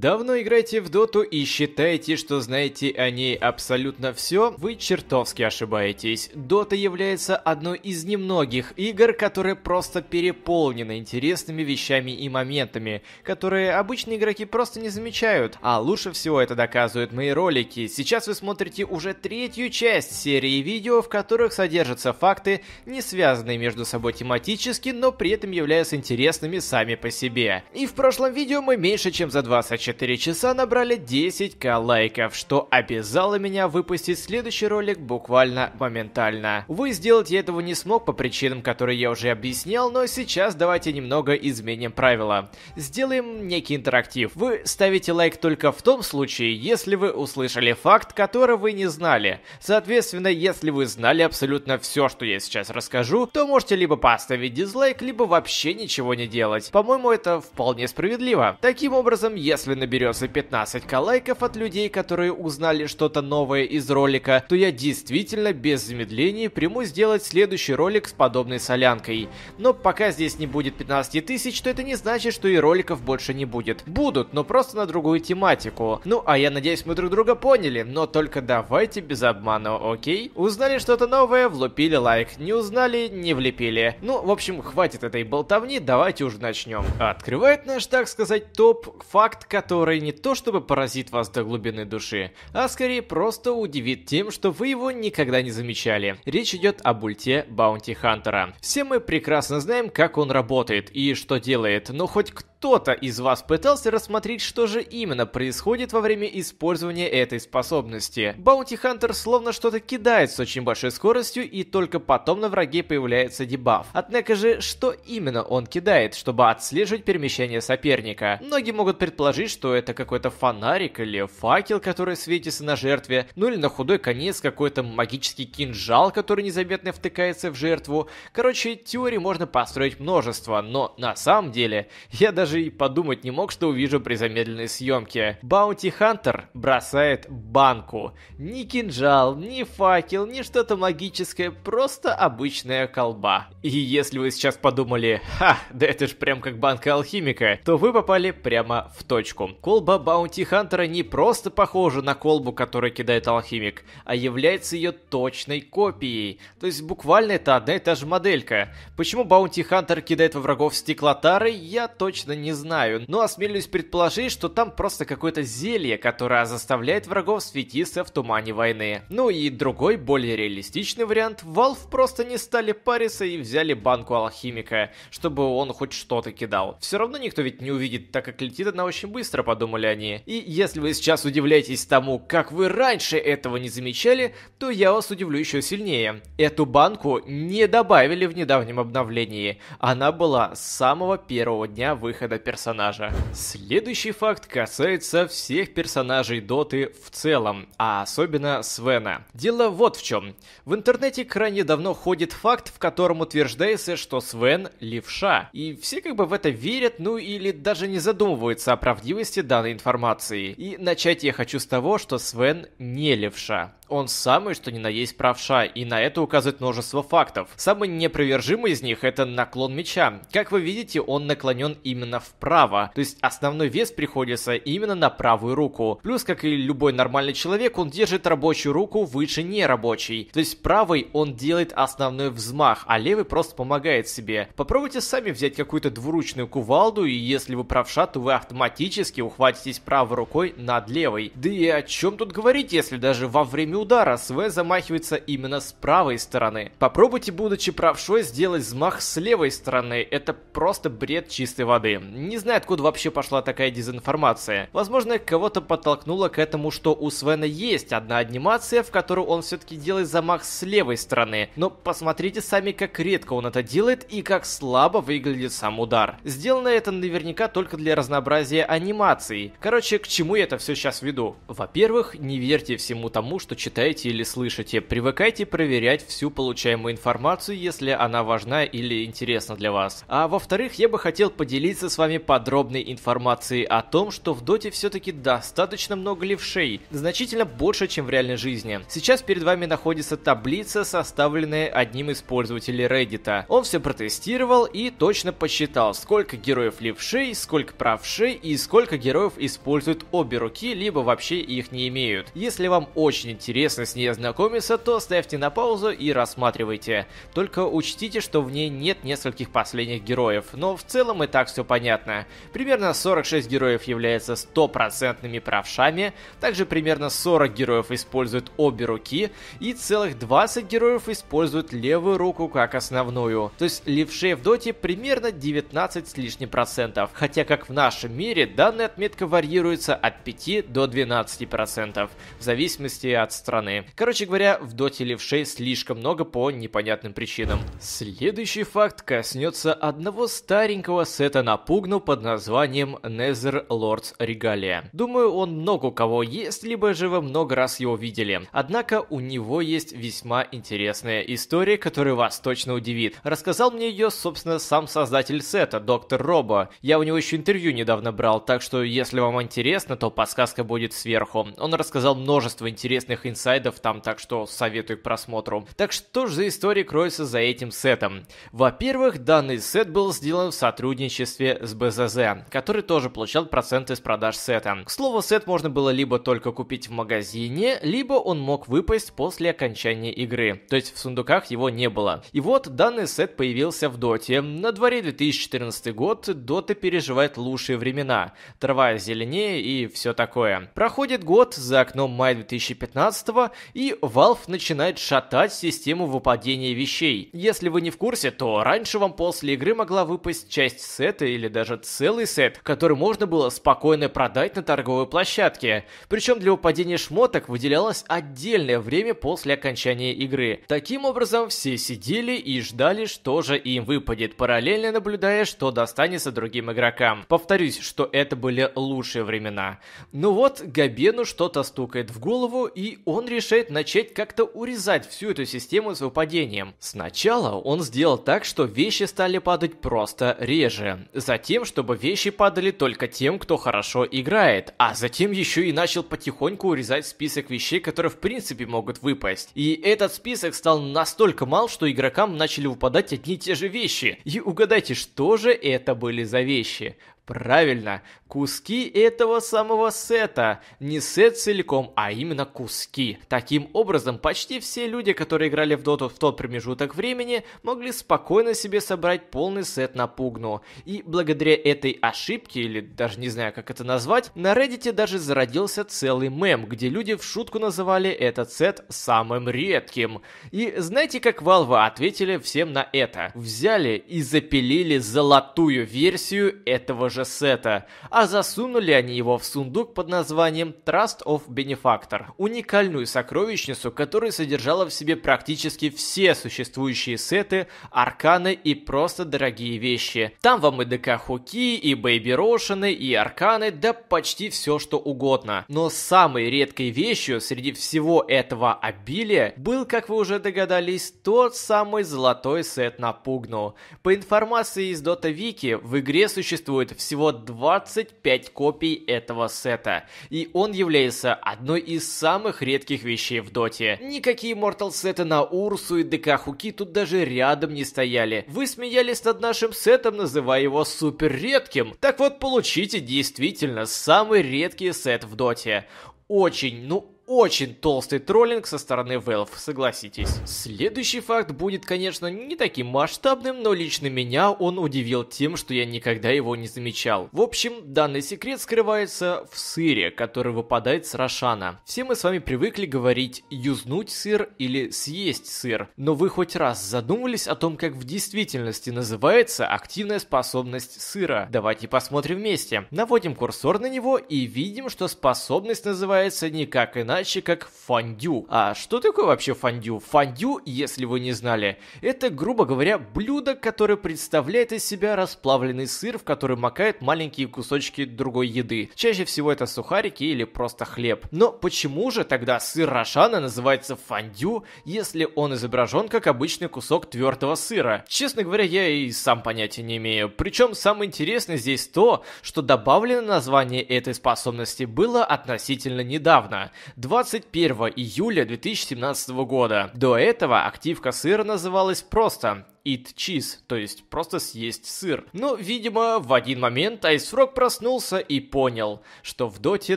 Давно играете в доту и считаете, что знаете о ней абсолютно все? Вы чертовски ошибаетесь. Дота является одной из немногих игр, которые просто переполнены интересными вещами и моментами, которые обычные игроки просто не замечают. А лучше всего это доказывают мои ролики. Сейчас вы смотрите уже третью часть серии видео, в которых содержатся факты, не связанные между собой тематически, но при этом являются интересными сами по себе. И в прошлом видео мы меньше чем за 20 4 часа набрали 10к лайков, что обязало меня выпустить следующий ролик буквально моментально. Вы сделать я этого не смог по причинам, которые я уже объяснял, но сейчас давайте немного изменим правила. Сделаем некий интерактив. Вы ставите лайк только в том случае, если вы услышали факт, который вы не знали. Соответственно, если вы знали абсолютно все, что я сейчас расскажу, то можете либо поставить дизлайк, либо вообще ничего не делать. По-моему, это вполне справедливо. Таким образом, если наберется 15к лайков от людей, которые узнали что-то новое из ролика, то я действительно без замедлений приму сделать следующий ролик с подобной солянкой. Но пока здесь не будет 15 тысяч, то это не значит, что и роликов больше не будет. Будут, но просто на другую тематику. Ну, а я надеюсь, мы друг друга поняли, но только давайте без обмана, окей? Узнали что-то новое, влупили лайк. Не узнали, не влепили. Ну, в общем, хватит этой болтовни, давайте уже начнем. Открывает наш, так сказать, топ факт, который который не то чтобы поразит вас до глубины души, а скорее просто удивит тем, что вы его никогда не замечали. Речь идет об ульте Баунти Хантера. Все мы прекрасно знаем, как он работает и что делает, но хоть кто кто-то из вас пытался рассмотреть, что же именно происходит во время использования этой способности. Баунти Хантер словно что-то кидает с очень большой скоростью, и только потом на враге появляется дебаф. Однако же, что именно он кидает, чтобы отслеживать перемещение соперника? Многие могут предположить, что это какой-то фонарик или факел, который светится на жертве, ну или на худой конец какой-то магический кинжал, который незаметно втыкается в жертву. Короче, теорий можно построить множество, но на самом деле я даже даже и подумать не мог, что увижу при замедленной съемке. Баунти Хантер бросает банку. Ни кинжал, ни факел, ни что-то магическое, просто обычная колба. И если вы сейчас подумали, ха, да это ж прям как банка алхимика, то вы попали прямо в точку. Колба Баунти Хантера не просто похожа на колбу, которую кидает алхимик, а является ее точной копией. То есть буквально это одна и та же моделька. Почему Баунти Хантер кидает во врагов стеклотары, я точно не знаю, но осмелюсь предположить, что там просто какое-то зелье, которое заставляет врагов светиться в тумане войны. Ну и другой, более реалистичный вариант, Valve просто не стали париться и взяли банку алхимика, чтобы он хоть что-то кидал. Все равно никто ведь не увидит, так как летит она очень быстро, подумали они. И если вы сейчас удивляетесь тому, как вы раньше этого не замечали, то я вас удивлю еще сильнее. Эту банку не добавили в недавнем обновлении. Она была с самого первого дня выхода выхода персонажа. Следующий факт касается всех персонажей Доты в целом, а особенно Свена. Дело вот в чем. В интернете крайне давно ходит факт, в котором утверждается, что Свен левша. И все как бы в это верят, ну или даже не задумываются о правдивости данной информации. И начать я хочу с того, что Свен не левша. Он самый, что ни на есть правша, и на это указывает множество фактов. Самый непровержимый из них это наклон меча. Как вы видите, он наклонен именно сильно вправо. То есть основной вес приходится именно на правую руку. Плюс, как и любой нормальный человек, он держит рабочую руку выше нерабочей. То есть правой он делает основной взмах, а левый просто помогает себе. Попробуйте сами взять какую-то двуручную кувалду, и если вы правша, то вы автоматически ухватитесь правой рукой над левой. Да и о чем тут говорить, если даже во время удара СВ замахивается именно с правой стороны. Попробуйте, будучи правшой, сделать взмах с левой стороны. Это просто бред чистой воды. Не знаю, откуда вообще пошла такая дезинформация. Возможно, кого-то подтолкнуло к этому, что у Свена есть одна анимация, в которую он все-таки делает замах с левой стороны. Но посмотрите сами, как редко он это делает и как слабо выглядит сам удар. Сделано это наверняка только для разнообразия анимаций. Короче, к чему я это все сейчас веду? Во-первых, не верьте всему тому, что читаете или слышите. Привыкайте проверять всю получаемую информацию, если она важна или интересна для вас. А во-вторых, я бы хотел поделиться с с вами подробной информации о том, что в доте все-таки достаточно много левшей, значительно больше, чем в реальной жизни. Сейчас перед вами находится таблица, составленная одним из пользователей Reddit. Он все протестировал и точно посчитал, сколько героев левшей, сколько правшей и сколько героев используют обе руки, либо вообще их не имеют. Если вам очень интересно с ней ознакомиться, то ставьте на паузу и рассматривайте. Только учтите, что в ней нет нескольких последних героев, но в целом и так все понятно понятно. Примерно 46 героев являются стопроцентными правшами, также примерно 40 героев используют обе руки, и целых 20 героев используют левую руку как основную. То есть левшей в доте примерно 19 с лишним процентов, хотя как в нашем мире данная отметка варьируется от 5 до 12 процентов, в зависимости от страны. Короче говоря, в доте левшей слишком много по непонятным причинам. Следующий факт коснется одного старенького сета на пугну под названием Незер Лордс Regalia. Думаю, он много у кого есть, либо же вы много раз его видели. Однако у него есть весьма интересная история, которая вас точно удивит. Рассказал мне ее, собственно, сам создатель сета, доктор Робо. Я у него еще интервью недавно брал, так что если вам интересно, то подсказка будет сверху. Он рассказал множество интересных инсайдов там, так что советую к просмотру. Так что же за история кроется за этим сетом? Во-первых, данный сет был сделан в сотрудничестве с БЗЗ, который тоже получал проценты с продаж сета. К слову, сет можно было либо только купить в магазине, либо он мог выпасть после окончания игры, то есть в сундуках его не было. И вот данный сет появился в Доте. На дворе 2014 год, Дота переживает лучшие времена, трава зеленее и все такое. Проходит год, за окном мая 2015 и Valve начинает шатать систему выпадения вещей. Если вы не в курсе, то раньше вам после игры могла выпасть часть сета или или даже целый сет, который можно было спокойно продать на торговой площадке. Причем для выпадения шмоток выделялось отдельное время после окончания игры. Таким образом, все сидели и ждали, что же им выпадет, параллельно наблюдая, что достанется другим игрокам. Повторюсь, что это были лучшие времена. Ну вот, Габену что-то стукает в голову, и он решает начать как-то урезать всю эту систему с выпадением. Сначала он сделал так, что вещи стали падать просто реже. Затем тем, чтобы вещи падали только тем, кто хорошо играет, а затем еще и начал потихоньку урезать список вещей, которые в принципе могут выпасть. И этот список стал настолько мал, что игрокам начали выпадать одни и те же вещи. И угадайте, что же это были за вещи? Правильно, куски этого самого сета. Не сет целиком, а именно куски. Таким образом, почти все люди, которые играли в доту в тот промежуток времени, могли спокойно себе собрать полный сет на пугну. И благодаря этой ошибке, или даже не знаю, как это назвать, на Reddit даже зародился целый мем, где люди в шутку называли этот сет самым редким. И знаете, как Valve ответили всем на это? Взяли и запилили золотую версию этого же же сета, а засунули они его в сундук под названием Trust of Benefactor, уникальную сокровищницу, которая содержала в себе практически все существующие сеты, арканы и просто дорогие вещи. Там вам и ДК Хуки, и Бэйби Рошины, и арканы, да почти все что угодно. Но самой редкой вещью среди всего этого обилия был, как вы уже догадались, тот самый золотой сет на Пугну. По информации из Dota Вики в игре существует все всего 25 копий этого сета, и он является одной из самых редких вещей в доте. Никакие мортал сеты на Урсу и ДК Хуки тут даже рядом не стояли. Вы смеялись над нашим сетом, называя его супер редким. Так вот, получите действительно самый редкий сет в доте. Очень, ну очень толстый троллинг со стороны Valve, согласитесь. Следующий факт будет, конечно, не таким масштабным, но лично меня он удивил тем, что я никогда его не замечал. В общем, данный секрет скрывается в сыре, который выпадает с Рошана. Все мы с вами привыкли говорить «юзнуть сыр» или «съесть сыр», но вы хоть раз задумывались о том, как в действительности называется активная способность сыра? Давайте посмотрим вместе. Наводим курсор на него и видим, что способность называется никак иначе, иначе как фондю. А что такое вообще фондю? Фондю, если вы не знали, это, грубо говоря, блюдо, которое представляет из себя расплавленный сыр, в который макают маленькие кусочки другой еды. Чаще всего это сухарики или просто хлеб. Но почему же тогда сыр Рошана называется фондю, если он изображен как обычный кусок твердого сыра? Честно говоря, я и сам понятия не имею. Причем самое интересное здесь то, что добавлено название этой способности было относительно недавно. 21 июля 2017 года. До этого активка сыра называлась просто eat cheese, то есть просто съесть сыр. Но, ну, видимо, в один момент Ice Frog проснулся и понял, что в доте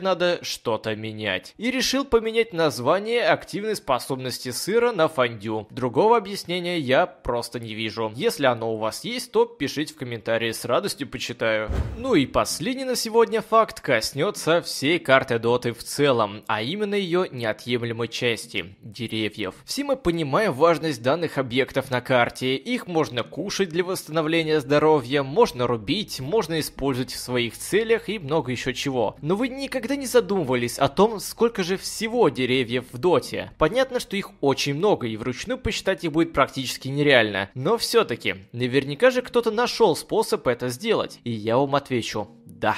надо что-то менять. И решил поменять название активной способности сыра на фондю. Другого объяснения я просто не вижу. Если оно у вас есть, то пишите в комментарии, с радостью почитаю. Ну и последний на сегодня факт коснется всей карты доты в целом, а именно ее неотъемлемой части – деревьев. Все мы понимаем важность данных объектов на карте, их их можно кушать для восстановления здоровья, можно рубить, можно использовать в своих целях и много еще чего. Но вы никогда не задумывались о том, сколько же всего деревьев в доте. Понятно, что их очень много и вручную посчитать их будет практически нереально. Но все-таки, наверняка же кто-то нашел способ это сделать. И я вам отвечу, да.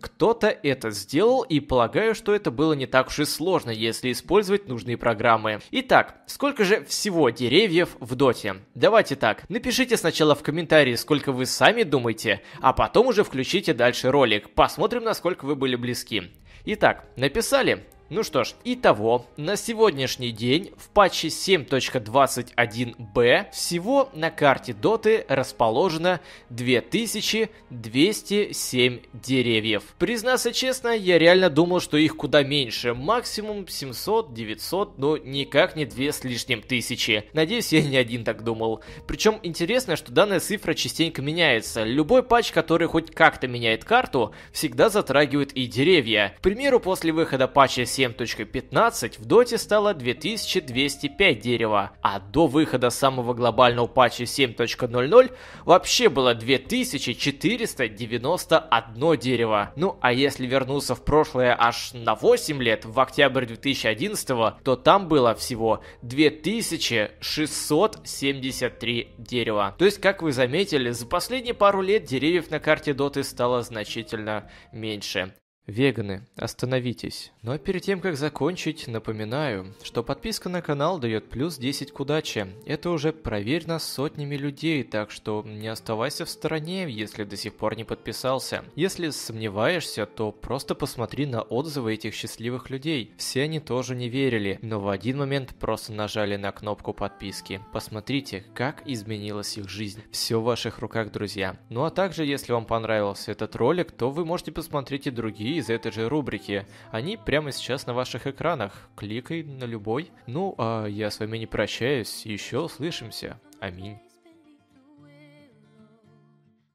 Кто-то это сделал и полагаю, что это было не так уж и сложно, если использовать нужные программы. Итак, сколько же всего деревьев в доте? Давайте так, Напишите сначала в комментарии, сколько вы сами думаете, а потом уже включите дальше ролик. Посмотрим, насколько вы были близки. Итак, написали? Ну что ж, итого, на сегодняшний день в патче 7.21b всего на карте Доты расположено 2207 деревьев. Признаться честно, я реально думал, что их куда меньше, максимум 700-900, но никак не 2 с лишним тысячи. Надеюсь, я не один так думал. Причем интересно, что данная цифра частенько меняется. Любой патч, который хоть как-то меняет карту, всегда затрагивает и деревья. К примеру, после выхода патча 7.15 в доте стало 2205 дерева, а до выхода самого глобального патча 7.00 вообще было 2491 дерево. Ну а если вернуться в прошлое аж на 8 лет, в октябрь 2011, то там было всего 2673 дерева. То есть, как вы заметили, за последние пару лет деревьев на карте доты стало значительно меньше. Веганы, остановитесь. Но ну, а перед тем, как закончить, напоминаю, что подписка на канал дает плюс 10 к удаче. Это уже проверено сотнями людей, так что не оставайся в стороне, если до сих пор не подписался. Если сомневаешься, то просто посмотри на отзывы этих счастливых людей. Все они тоже не верили, но в один момент просто нажали на кнопку подписки. Посмотрите, как изменилась их жизнь. Все в ваших руках, друзья. Ну а также, если вам понравился этот ролик, то вы можете посмотреть и другие из этой же рубрики. Они прямо сейчас на ваших экранах. Кликай на любой. Ну, а я с вами не прощаюсь. Еще услышимся. Аминь.